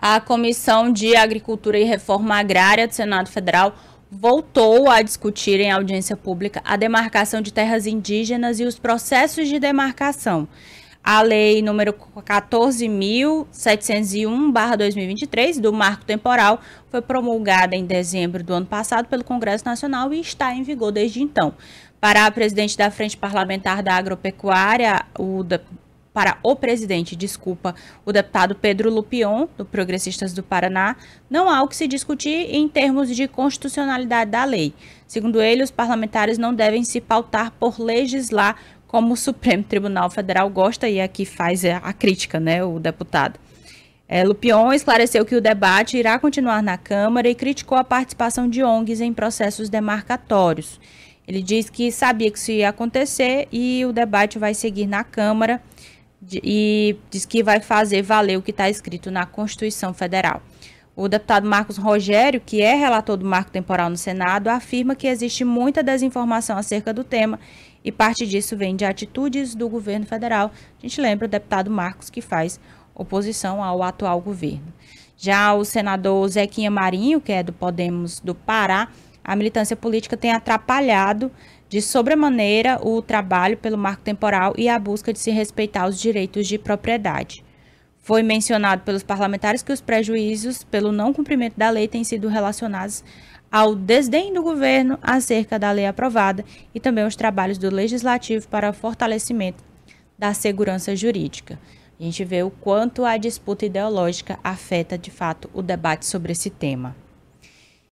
a Comissão de Agricultura e Reforma Agrária do Senado Federal voltou a discutir em audiência pública a demarcação de terras indígenas e os processos de demarcação. A lei número 14.701/2023 do Marco Temporal foi promulgada em dezembro do ano passado pelo Congresso Nacional e está em vigor desde então. Para a presidente da Frente Parlamentar da Agropecuária, o para o presidente, desculpa, o deputado Pedro Lupion, do Progressistas do Paraná, não há o que se discutir em termos de constitucionalidade da lei. Segundo ele, os parlamentares não devem se pautar por legislar como o Supremo Tribunal Federal gosta, e é aqui faz a crítica, né, o deputado. É, Lupion esclareceu que o debate irá continuar na Câmara e criticou a participação de ONGs em processos demarcatórios. Ele diz que sabia que isso ia acontecer e o debate vai seguir na Câmara e diz que vai fazer valer o que está escrito na Constituição Federal. O deputado Marcos Rogério, que é relator do marco temporal no Senado, afirma que existe muita desinformação acerca do tema e parte disso vem de atitudes do governo federal. A gente lembra o deputado Marcos que faz oposição ao atual governo. Já o senador Zequinha Marinho, que é do Podemos do Pará, a militância política tem atrapalhado de sobremaneira o trabalho pelo marco temporal e a busca de se respeitar os direitos de propriedade. Foi mencionado pelos parlamentares que os prejuízos pelo não cumprimento da lei têm sido relacionados ao desdém do governo acerca da lei aprovada e também os trabalhos do legislativo para fortalecimento da segurança jurídica. A gente vê o quanto a disputa ideológica afeta de fato o debate sobre esse tema.